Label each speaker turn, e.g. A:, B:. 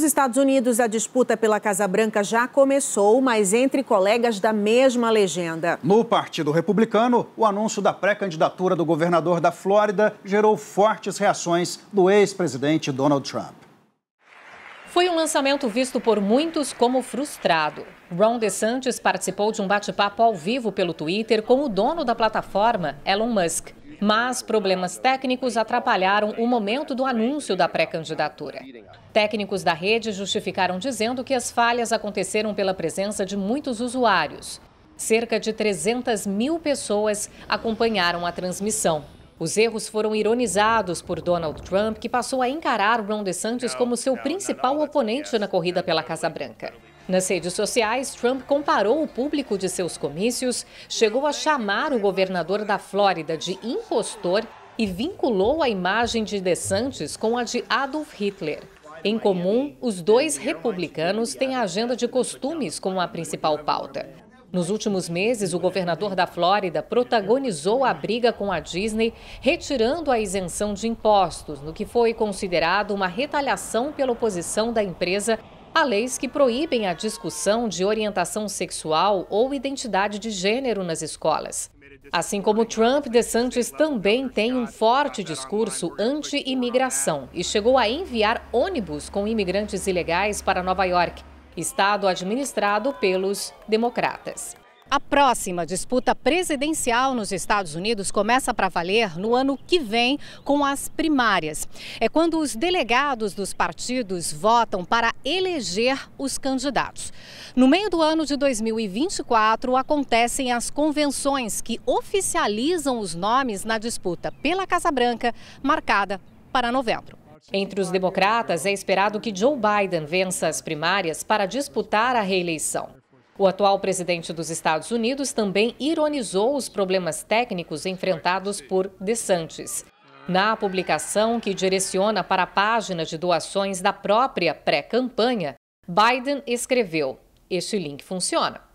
A: Nos Estados Unidos, a disputa pela Casa Branca já começou, mas entre colegas da mesma legenda. No Partido Republicano, o anúncio da pré-candidatura do governador da Flórida gerou fortes reações do ex-presidente Donald Trump.
B: Foi um lançamento visto por muitos como frustrado. Ron DeSantis participou de um bate-papo ao vivo pelo Twitter com o dono da plataforma, Elon Musk. Mas problemas técnicos atrapalharam o momento do anúncio da pré-candidatura. Técnicos da rede justificaram dizendo que as falhas aconteceram pela presença de muitos usuários. Cerca de 300 mil pessoas acompanharam a transmissão. Os erros foram ironizados por Donald Trump, que passou a encarar Ron DeSantis como seu principal oponente na corrida pela Casa Branca. Nas redes sociais, Trump comparou o público de seus comícios, chegou a chamar o governador da Flórida de impostor e vinculou a imagem de DeSantis com a de Adolf Hitler. Em comum, os dois republicanos têm a agenda de costumes como a principal pauta. Nos últimos meses, o governador da Flórida protagonizou a briga com a Disney, retirando a isenção de impostos, no que foi considerado uma retaliação pela oposição da empresa Há leis que proíbem a discussão de orientação sexual ou identidade de gênero nas escolas. Assim como Trump, DeSantis também tem um forte discurso anti-imigração e chegou a enviar ônibus com imigrantes ilegais para Nova York, estado administrado pelos democratas. A próxima disputa presidencial nos Estados Unidos começa para valer no ano que vem com as primárias. É quando os delegados dos partidos votam para eleger os candidatos. No meio do ano de 2024 acontecem as convenções que oficializam os nomes na disputa pela Casa Branca, marcada para novembro. Entre os democratas, é esperado que Joe Biden vença as primárias para disputar a reeleição. O atual presidente dos Estados Unidos também ironizou os problemas técnicos enfrentados por DeSantis. Na publicação que direciona para a página de doações da própria pré-campanha, Biden escreveu: Este link funciona.